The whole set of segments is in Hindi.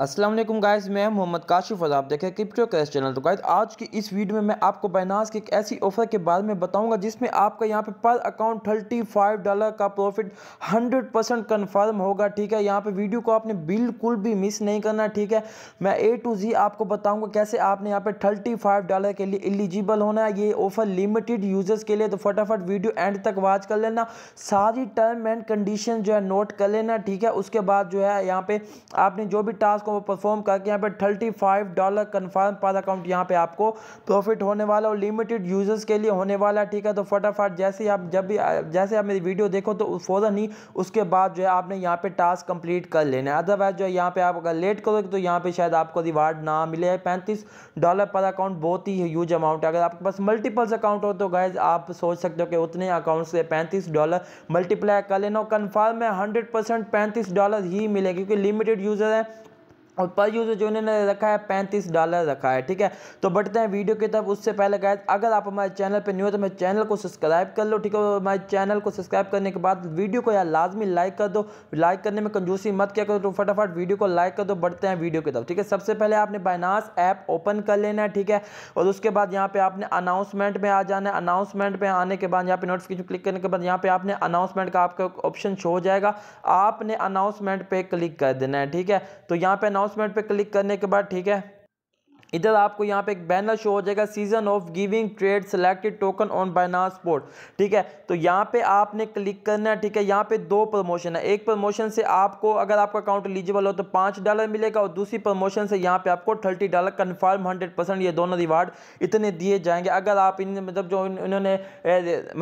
असलम गाइस मैं मोहम्मद काशिफ और आप देखें क्रिप्टो कैश चैनल तो गाइस आज की इस वीडियो में मैं आपको बैनास की एक ऐसी ऑफर के बारे में बताऊंगा जिसमें आपका यहाँ पे पर अकाउंट 35 डॉलर का प्रॉफिट 100 परसेंट कन्फर्म होगा ठीक है यहाँ पे वीडियो को आपने बिल्कुल भी मिस नहीं करना ठीक है मैं ए टू जी आपको बताऊँगा कैसे आपने यहाँ पर थर्टी डॉलर के लिए एलिजिबल होना है ये ऑफर लिमिटेड यूजर्स के लिए तो फटाफट वीडियो एंड तक वॉच कर लेना सारी टर्म एंड कंडीशन जो है नोट कर लेना ठीक है उसके बाद जो है यहाँ पर आपने जो भी टास्क को परफॉर्म करके यहाँ पे thirty five dollar confirm per account यहाँ पे आपको प्रॉफिट होने वाला और लिमिटेड यूजर्स के लिए होने वाला है ठीक है तो फटाफट जैसे ही आप जब भी जैसे आप मेरी वीडियो देखो तो फ़ौरन ही उसके बाद जो है आपने यहाँ पे टास्क कंप्लीट कर लेना है अदरवाइज जो है यहाँ पे आप अगर लेट करोगे तो यहाँ पे शायद आपको रिवार्ड ना मिले पैंतीस डॉलर पर अकाउंट बहुत ही ह्यूज अमाउंट है अगर आपके पास मल्टीपल्स अकाउंट हो तो गैज आप सोच सकते हो कि उतने अकाउंट से पैंतीस डॉलर मल्टीप्लाई कर लेना कन्फर्म है हंड्रेड परसेंट पैंतीस डॉलर ही मिले क्योंकि लिमिटेड यूज़र है और पर यूज़र जो इन्होंने रखा है पैंतीस डॉलर रखा है ठीक है तो बढ़ते हैं वीडियो की तरफ उससे पहले गाय अगर आप हमारे चैनल पर न्यू हो तो मेरे चैनल को सब्सक्राइब कर लो ठीक है हमारे चैनल को सब्सक्राइब करने के बाद वीडियो को यार लाजमी लाइक कर दो लाइक करने में कंजूसी मत क्या करो तो फटाफट वीडियो को लाइक कर दो बढ़ते हैं वीडियो की तरफ ठीक है सबसे पहले आपने बाइनास ऐप ओपन कर लेना है ठीक है और उसके बाद यहाँ पर आपने अनाउंसमेंट में आ जाना है अनाउंसमेंट में आने के बाद यहाँ पर नोटिफिकेशन क्लिक करने के बाद यहाँ पर आपने अनाउंसमेंट का आपका ऑप्शन शो हो जाएगा आपने अनाउंसमेंट पर क्लिक कर देना है ठीक है तो यहाँ पर अनाउंसमेंट पे क्लिक करने के बाद ठीक है इधर आपको यहाँ पे एक बैनर शो हो जाएगा season of giving trade selected token on Binance spot ठीक है तो यहाँ पे आपने क्लिक करना है ठीक है यहाँ पे दो प्रमोशन है एक प्रमोशन से आपको अगर आपका अकाउंट एलिजिबल हो तो पाँच डॉलर मिलेगा और दूसरी प्रमोशन से यहाँ पे आपको thirty dollar confirm hundred percent ये दोनों रिवार्ड इतने दिए जाएंगे अगर आप इन मतलब जो इन्होंने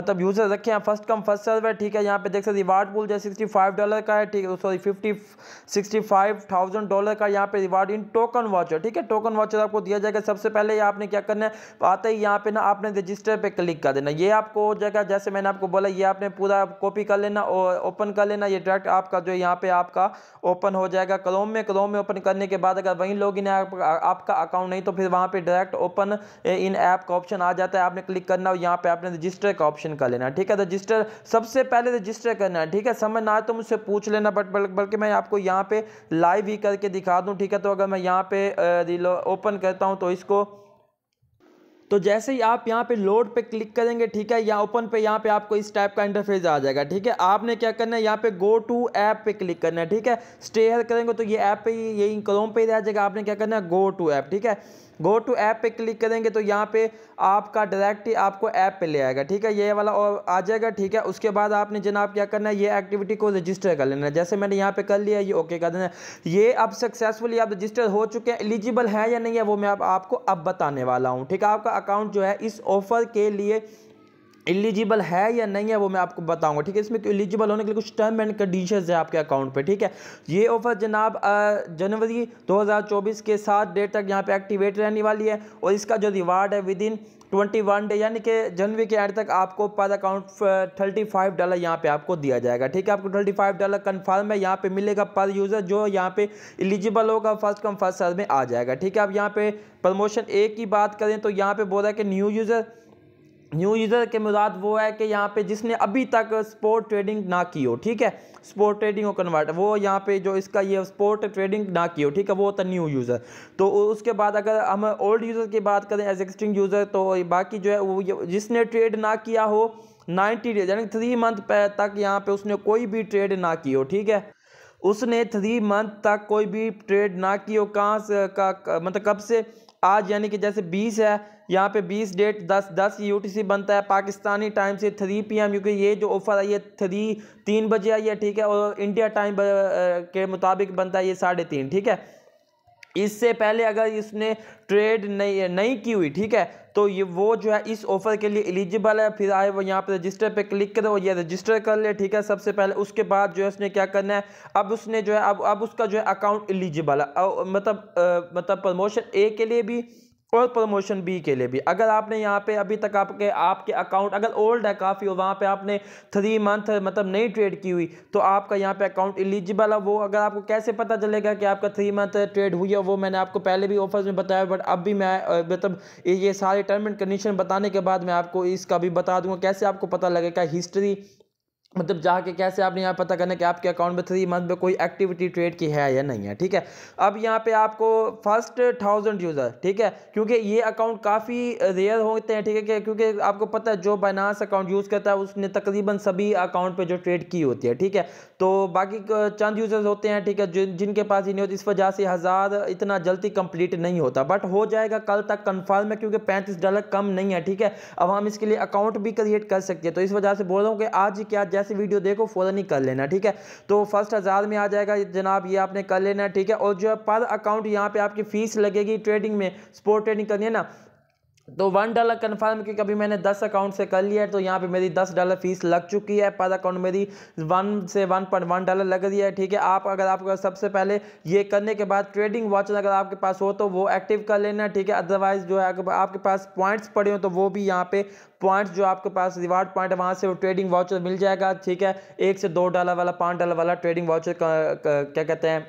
मतलब यूज़र रखे हैं फर्स्ट कम फर्स्ट सर्व है ठीक है यहाँ पे देख सकते रिवार्ड बोल जाए सिक्सटी फाइव डॉलर का है ठीक है sorry fifty sixty five thousand dollar का यहाँ पे रिवार्ड इन टोकन वॉचर ठीक है टोकन वॉचर आपको दिया जाएगा सबसे पहले आपने क्या करना है आते ही यहाँ पे ना आपने रजिस्टर पे क्लिक कर देना ये आपको हो जाएगा जैसे मैंने आपको बोला ये आपने पूरा कॉपी कर लेना और ओपन कर लेना ये डायरेक्ट आपका जो यहाँ पे आपका ओपन हो जाएगा क्रोम में क्रोम में ओपन करने के बाद अगर वहीं लॉग इन आपका अकाउंट नहीं तो फिर वहाँ पर डायरेक्ट ओपन इन ऐप का ऑप्शन आ जाता है आपने क्लिक करना और यहाँ पर आपने रजिस्टर का ऑप्शन कर लेना ठीक है रजिस्टर सबसे पहले रजिस्टर करना है ठीक है समझ ना आए तो मुझसे पूछ लेना बट बल्कि मैं आपको यहाँ पे लाइव ही करके दिखा दूँ ठीक है तो अगर मैं यहाँ पे ओपन कर करता हूँ तो इसको तो जैसे ही आप यहाँ पे लोड पे क्लिक करेंगे ठीक है या ओपन पे यहाँ पे आपको इस टाइप का इंटरफेस आ जाएगा ठीक है आपने क्या करना है यहाँ पे गो टू ऐप पे क्लिक करना है ठीक है स्टेयर करेंगे तो ये ऐप पे यही क्रोम पे ही रह जाएगा आपने क्या करना है गो टू ऐप ठीक है गो टू ऐप पे क्लिक करेंगे तो यहाँ पे आपका डायरेक्ट ही आपको ऐप पे ले आएगा ठीक है ये वाला और आ जाएगा ठीक है उसके बाद आपने जनाब क्या करना है ये एक्टिविटी को रजिस्टर कर लेना है जैसे मैंने यहाँ पे कर लिया ये ओके कर देना है ये अब सक्सेसफुली आप रजिस्टर हो चुके हैं एलिजिबल है या नहीं है वो मैं आप, आपको अब बताने वाला हूँ ठीक है आपका अकाउंट जो है इस ऑफर के लिए एलिजिबल है या नहीं है वो मैं आपको बताऊंगा ठीक है इसमें एलिजिबल होने के लिए कुछ टर्म एंड कंडीशंस है आपके अकाउंट पे ठीक है ये ऑफर जनाब जनवरी 2024 के साथ डेट तक यहाँ पे एक्टिवेट रहने वाली है और इसका जो रिवार्ड है within twenty one day यानी कि जनवरी के एंड तक आपको पर अकाउंट थर्टी फाइव डॉलर यहाँ पे आपको दिया जाएगा ठीक है आपको थर्टी फाइव डॉलर कन्फर्म है यहाँ पे मिलेगा पर यूज़र जो यहाँ पे एलिजिबल होगा फर्स्ट कम फर्स्ट सर्व में आ जाएगा ठीक है आप यहाँ पे प्रमोशन ए की बात करें तो यहाँ पे बोल रहा है कि न्यू यूज़र न्यू यूज़र के मुराद वो है कि यहाँ पे जिसने अभी तक स्पोर्ट ट्रेडिंग ना की हो ठीक है स्पोर्ट ट्रेडिंग और कन्वर्ट वो यहाँ पे जो इसका ये स्पोर्ट ट्रेडिंग ना की हो ठीक है वो होता न्यू यूज़र तो उसके बाद अगर हम ओल्ड यूज़र की बात करें एग्जिस्टिंग यूज़र तो बाकी जो है वो जिसने ट्रेड ना किया हो नाइन्टी डेज यानी थ्री मंथ तक यहाँ पे उसने कोई भी ट्रेड ना की हो ठीक है उसने थ्री मंथ तक कोई भी ट्रेड ना की हो कहाँ से का, का मतलब कब से आज यानी कि जैसे 20 है यहाँ पे 20 डेट 10 10 यूटीसी बनता है पाकिस्तानी टाइम से 3 पीएम क्योंकि ये जो ऑफ़र आई है थ्री तीन बजे आई है ठीक है और इंडिया टाइम के मुताबिक बनता है ये साढ़े तीन ठीक है इससे पहले अगर इसने ट्रेड नहीं नहीं की हुई ठीक है तो ये वो जो है इस ऑफर के लिए एलिजिबल है फिर आए वो यहाँ पर रजिस्टर पे क्लिक करो ये रजिस्टर कर ले ठीक है सबसे पहले उसके बाद जो है उसने क्या करना है अब उसने जो है अब अब उसका जो है अकाउंट एलिजिबल है मतलब आ, मतलब प्रमोशन ए के लिए भी और प्रमोशन बी के लिए भी अगर आपने यहाँ पे अभी तक आपके आपके अकाउंट अगर ओल्ड है काफ़ी और वहाँ पे आपने थ्री मंथ मतलब नई ट्रेड की हुई तो आपका यहाँ पे अकाउंट एलिजिबल है वो अगर आपको कैसे पता चलेगा कि आपका थ्री मंथ ट्रेड हुई है वो मैंने आपको पहले भी ऑफर्स में बताया बट अब भी मैं मतलब ये सारे टर्म एंड कंडीशन बताने के बाद मैं आपको इसका भी बता दूँगा कैसे आपको पता लगेगा हिस्ट्री मतलब जाके कैसे आपने यहाँ पता करना कि आपके अकाउंट में थ्री मंथ में कोई एक्टिविटी ट्रेड की है या नहीं है ठीक है अब यहाँ पे आपको फर्स्ट थाउजेंड यूज़र ठीक है क्योंकि ये अकाउंट काफ़ी रेयर होते हैं ठीक है क्योंकि आपको पता है जो बाइनास अकाउंट यूज़ करता है उसने तकरीबन सभी अकाउंट पे जो ट्रेड की होती है ठीक है तो बाकी चंद यूज़र्स होते हैं ठीक है जिन जिनके पास ही नहीं होती इस वजह से हज़ार इतना जल्दी कम्प्लीट नहीं होता बट हो जाएगा कल तक कन्फर्म है क्योंकि पैंतीस डॉलर कम नहीं है ठीक है अब हम इसके लिए अकाउंट भी क्रिएट कर सकते हैं तो इस वजह से बोल रहा हूँ कि आज क्या जैसे वीडियो देखो फ़ौरन ही कर लेना ठीक है तो फर्स्ट हज़ार में आ जाएगा जनाब ये आपने कर लेना ठीक है और जो है पर अकाउंट यहाँ पर आपकी फ़ीस लगेगी ट्रेडिंग में स्पोर्ट ट्रेडिंग करनी है ना तो वन डॉलर कन्फर्म क्योंकि अभी मैंने दस अकाउंट से कर लिया है तो यहाँ पे मेरी दस डॉलर फीस लग चुकी है पर अकाउंट मेरी वन से वन पॉइंट वन डॉलर लग रही है ठीक है आप अगर आपको सबसे पहले ये करने के बाद ट्रेडिंग वॉचर अगर आपके पास हो तो वो एक्टिव कर लेना ठीक है अदरवाइज जो है अगर आपके पास पॉइंट्स पड़े हो तो वो भी यहाँ पे पॉइंट्स जो आपके पास रिवार्ड पॉइंट है वहाँ से वो ट्रेडिंग वाउचर मिल जाएगा ठीक है एक से दो डॉलर वाला पाँच डॉलर वाला ट्रेडिंग वाउचर क्या कहते हैं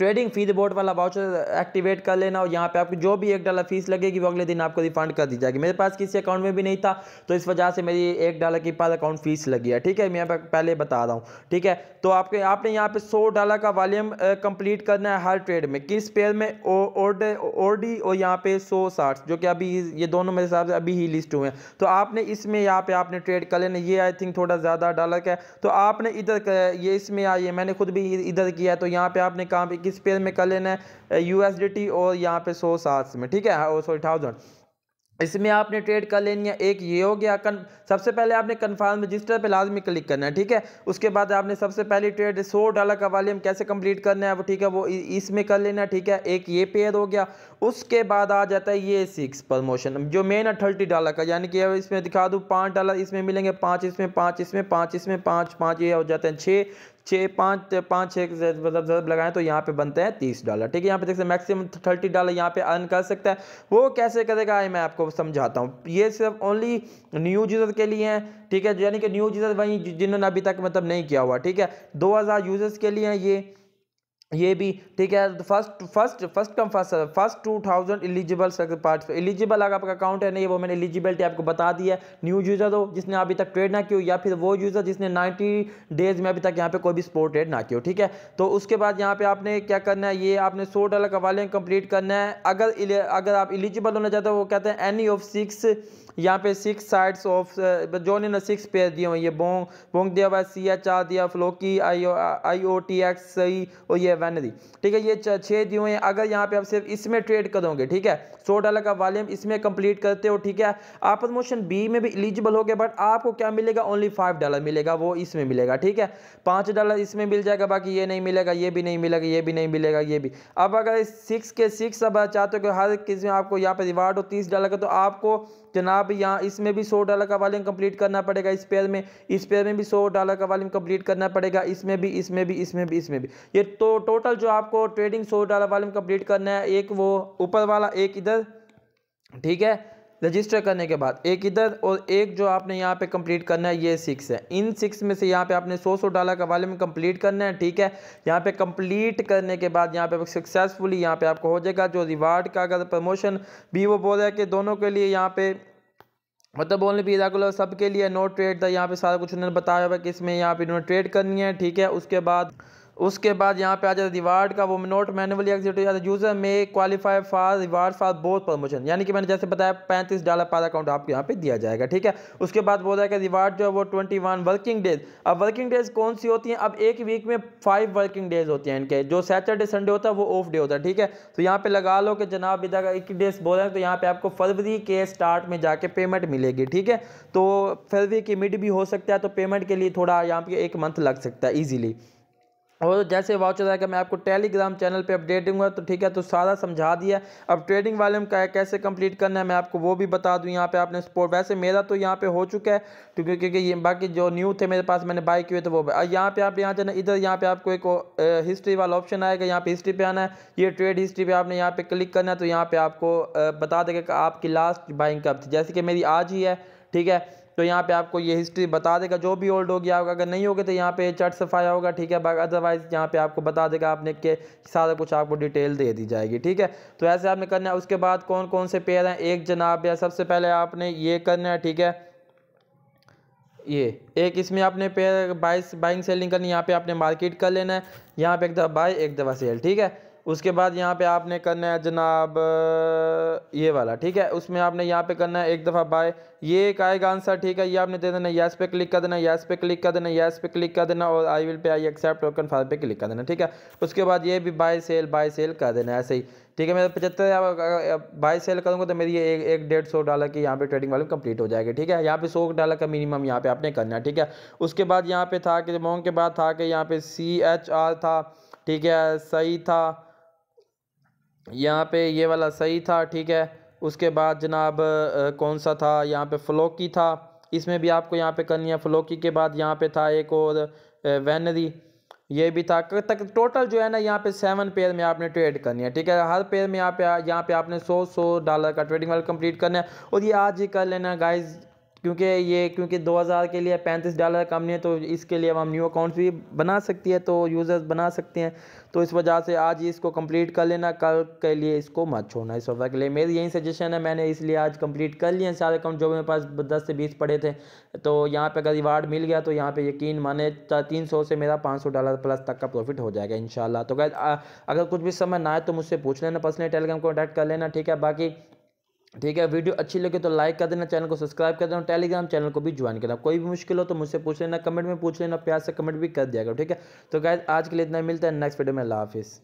ट्रेडिंग फीस बोर्ड वाला वाउचर एक्टिवेट कर लेना और यहाँ पे आपको जो भी एक डॉलर फीस लगेगी वो अगले दिन आपको रिफंड कर दी जाएगी मेरे पास किसी अकाउंट में भी नहीं था तो इस वजह से मेरी एक डॉलर की पास अकाउंट फीस लगी है ठीक है मैं पहले बता रहा हूँ ठीक है तो आपके आपने यहाँ पे सौ डॉलर का वॉल्यूम कंप्लीट करना है हर ट्रेड में किस पेयर में ओडी और, यहाँ पे सौ साठ जो कि अभी ये दोनों मेरे हिसाब से अभी ही लिस्ट हुए हैं तो आपने इसमें यहाँ पे आपने ट्रेड कर लेना ये आई थिंक थोड़ा ज़्यादा डॉलर का है तो आपने इधर ये इसमें आइए मैंने खुद भी इधर किया है तो यहाँ पे आपने काम किस पेयर में कर लेना है यूएसडीटी और यहाँ पे सो सात में ठीक है हाँ, सॉरी थाउजेंड इसमें आपने ट्रेड कर लेनी है एक ये हो गया कन सबसे पहले आपने कन्फर्म रजिस्टर पे लाजमी क्लिक करना है ठीक है उसके बाद आपने सबसे पहले ट्रेड सौ डॉलर का वॉल्यूम कैसे कंप्लीट करना है वो ठीक है वो इसमें कर लेना है ठीक है एक ये पेयर हो गया उसके बाद आ जाता है ये सिक्स प्रमोशन जो मेन है थर्टी डॉलर का यानी कि इसमें दिखा दूँ पाँच डॉलर इसमें मिलेंगे पाँच इसमें पाँच इसमें पाँच इसमें पाँच पाँच ये हो जाते हैं छः छः पाँच पाँच छः मतलब जब लगाएं तो यहाँ पे बनते हैं तीस डॉलर ठीक है यहाँ पे देख सकते हैं मैक्सिमम थर्टी डॉलर यहाँ पे अर्न कर सकता है वो कैसे करेगा आई मैं आपको समझाता हूँ ये सिर्फ ओनली न्यू यूज़र के लिए हैं ठीक है यानी कि न्यू यूज़र वहीं जिन्होंने अभी तक मतलब नहीं किया हुआ ठीक है दो यूज़र्स के लिए हैं ये ये भी ठीक है first first first come first first two thousand eligible part eligible अगर आपका अकाउंट है नहीं वो मैंने एलिजिबिलिटी आपको बता दी है न्यू यूज़र हो जिसने अभी तक ट्रेड ना की हो या फिर वो यूज़र जिसने 90 डेज में अभी तक यहाँ पे कोई भी स्पोर्ट ट्रेड ना किया हो ठीक है तो उसके बाद यहाँ पे आपने क्या करना है ये आपने सौ डॉलर का वाले कंप्लीट करना है अगर अगर आप एलिजिबल होना चाहते हो वो कहते हैं एनी ऑफ सिक्स यहाँ पे सिक्स साइड्स ऑफ जो ने ना सिक्स पेयर दिए हुए ये बोंग बोंग दिया हुआ है सी एच आर दिया फ्लोकी आई ओ टी एक्स सही और ये सेवन दी ठीक है ये छः दिए हुए हैं अगर यहाँ पे आप सिर्फ इसमें ट्रेड करोगे ठीक है सौ डॉलर का वॉल्यूम इसमें कंप्लीट करते हो ठीक है आप प्रमोशन बी में भी एलिजिबल हो गए बट आपको क्या मिलेगा ओनली फाइव डॉलर मिलेगा वो इसमें मिलेगा ठीक है पाँच डॉलर इसमें मिल जाएगा बाकी ये नहीं मिलेगा ये भी नहीं मिलेगा ये भी नहीं मिलेगा ये भी अब अगर सिक्स के सिक्स अब चाहते हो कि हर किसी में आपको यहाँ पर रिवार्ड हो तीस डॉलर का तो आपको जनाब यहाँ इसमें भी सौ डॉलर का वॉल्यूम कंप्लीट करना पड़ेगा इस पेयर में इस पेयर में भी सौ डॉलर का वॉल्यूम कंप्लीट करना पड़ेगा इसमें भी इसमें भी इसमें भी इसमें भी ये तो टोटल जो आपको ट्रेडिंग सौ डॉलर वॉल्यूम कंप्लीट करना है एक वो ऊपर वाला एक इधर ठीक है रजिस्टर करने के बाद एक इधर और एक जो आपने यहाँ पे कंप्लीट करना है ये सिक्स है इन सिक्स में से यहाँ पे आपने सौ सौ डाला का वाले में कंप्लीट करना है ठीक है यहाँ पे कंप्लीट करने के बाद यहाँ पे सक्सेसफुली यहाँ पे आपको हो जाएगा जो रिवार्ड का अगर प्रमोशन भी वो बोल रहा है कि दोनों के लिए यहाँ पे मतलब ओनली पी रेगुलर सबके लिए नो ट्रेड था यहाँ पे सारा कुछ उन्होंने बताया हुआ कि इसमें यहाँ पे इन्होंने ट्रेड करनी है ठीक है उसके बाद उसके बाद यहाँ पे आ जाता है रिवार्ड का वो नोट मैनुअली हो जाता है यूज़र में qualify for reward for both promotion यानी कि मैंने जैसे बताया पैंतीस डॉलर पर अकाउंट आपको यहाँ पे दिया जाएगा ठीक है उसके बाद बोल रहा है कि रिवार्ड जो है वो ट्वेंटी वन वर्किंग डेज अब वर्किंग डेज कौन सी होती हैं अब एक वीक में फाइव वर्किंग डेज होती हैं इनके जो सैटरडे संडे होता है वो ऑफ डे होता है ठीक है तो यहाँ पर लगा लो कि जनाब इधर एक डेज बोल रहे हैं तो यहाँ पर आपको फरवरी के स्टार्ट में जाके पेमेंट मिलेगी ठीक है तो फरवरी की मिड भी हो सकता है तो पेमेंट के लिए थोड़ा यहाँ पे एक मंथ लग सकता है ईजिली और तो जैसे वाउचर आएगा मैं आपको टेलीग्राम चैनल पे अपडेट दूंगा तो ठीक है तो सारा समझा दिया अब ट्रेडिंग वाले में कैसे कंप्लीट करना है मैं आपको वो भी बता दूं यहाँ पे आपने सपोर्ट वैसे मेरा तो यहाँ पे हो चुका है तो क्योंकि क्योंकि ये बाकी जो न्यू थे मेरे पास मैंने बाई किए तो वो यहाँ पे आप यहाँ जाना इधर यहाँ पे आपको एक हिस्ट्री वाला ऑप्शन आएगा यहाँ पे हिस्ट्री पे आना है ये ट्रेड हिस्ट्री पे आपने यहाँ पे क्लिक करना है तो यहाँ पे आपको बता देगा कि आपकी लास्ट बाइंग कब थी जैसे कि मेरी आज ही है ठीक है तो यहाँ पे आपको ये हिस्ट्री बता देगा जो भी ओल्ड हो गया होगा अगर नहीं होगा तो यहाँ पे चट सफाया होगा ठीक है अदरवाइज़ यहाँ पे आपको बता देगा आपने के सारा कुछ आपको डिटेल दे दी जाएगी ठीक है तो ऐसे आपने करना है उसके बाद कौन कौन से पेयर हैं एक जनाब या सबसे पहले आपने ये करना है ठीक है ये एक इसमें आपने पेयर बाइस बाइंग सेलिंग करनी यहाँ पे आपने मार्केट कर लेना है यहाँ पे एक दफ़ा बाय एक दफ़ा सेल ठीक है उसके बाद यहाँ पे आपने करना है जनाब ये वाला ठीक है उसमें आपने यहाँ पे करना है एक दफ़ा बाय ये एक आएगा आंसर ठीक है ये आपने दे देना यस पे क्लिक कर देना यस पे क्लिक कर देना यस पे क्लिक कर देना और I will pay I accept token five pay click कर देना ठीक है उसके बाद ये भी बाय सेल बाय सेल कर देना ऐसे ही ठीक है मैं पचहत्तर बाय सेल करूँगा तो मेरी ये एक, एक डेढ़ सौ डॉलर की यहाँ पे ट्रेडिंग वाली कंप्लीट हो जाएगी ठीक है यहाँ पे सौ डॉलर का मिनिमम यहाँ पे आपने करना है ठीक है उसके बाद यहाँ पे था कि मोंग के बाद था कि यहाँ पे सी एच आर था ठीक है सही था यहाँ पे ये वाला सही था ठीक है उसके बाद जनाब कौन सा था यहाँ पे फ्लोकी था इसमें भी आपको यहाँ पे करनी है फ्लोकी के बाद यहाँ पे था एक और वैनरी ये भी था तक टोटल जो है ना यहाँ पे सेवन पेयर में आपने ट्रेड करनी है ठीक है हर पेयर में यहाँ पे यहाँ पे आपने सौ सौ डॉलर का ट्रेडिंग वाला कंप्लीट करना है और ये आज ही कर लेना गाइस क्योंकि ये क्योंकि 2000 के लिए 35 डॉलर कम नहीं है तो इसके लिए हम न्यू अकाउंट्स भी बना सकती है तो यूज़र्स बना सकते हैं तो इस वजह से आज इसको कंप्लीट कर लेना कल के लिए इसको मत छोड़ना इस वक्त के लिए मेरी यही सजेशन है मैंने इसलिए आज कंप्लीट कर लिए सारे अकाउंट जो मेरे पास दस से बीस पड़े थे तो यहाँ पर अगर रिवार्ड मिल गया तो यहाँ पर यकीन माने तीन सौ से मेरा पाँच सौ डॉलर प्लस तक का प्रॉफिट हो जाएगा इन तो अगर कुछ भी समय ना आए तो मुझसे पूछ लेना पर्सनली टेलीग्राम कॉन्टैक्ट कर लेना ठीक है बाकी ठीक है वीडियो अच्छी लगे तो लाइक कर देना चैनल को सब्सक्राइब कर देना टेलीग्राम चैनल को भी ज्वाइन करना कोई भी मुश्किल हो तो मुझसे पूछ लेना कमेंट में पूछ लेना प्यार से कमेंट भी कर दिया करो ठीक है तो गाय आज के लिए इतना मिलता है नेक्स्ट वीडियो में लाला हाफिज़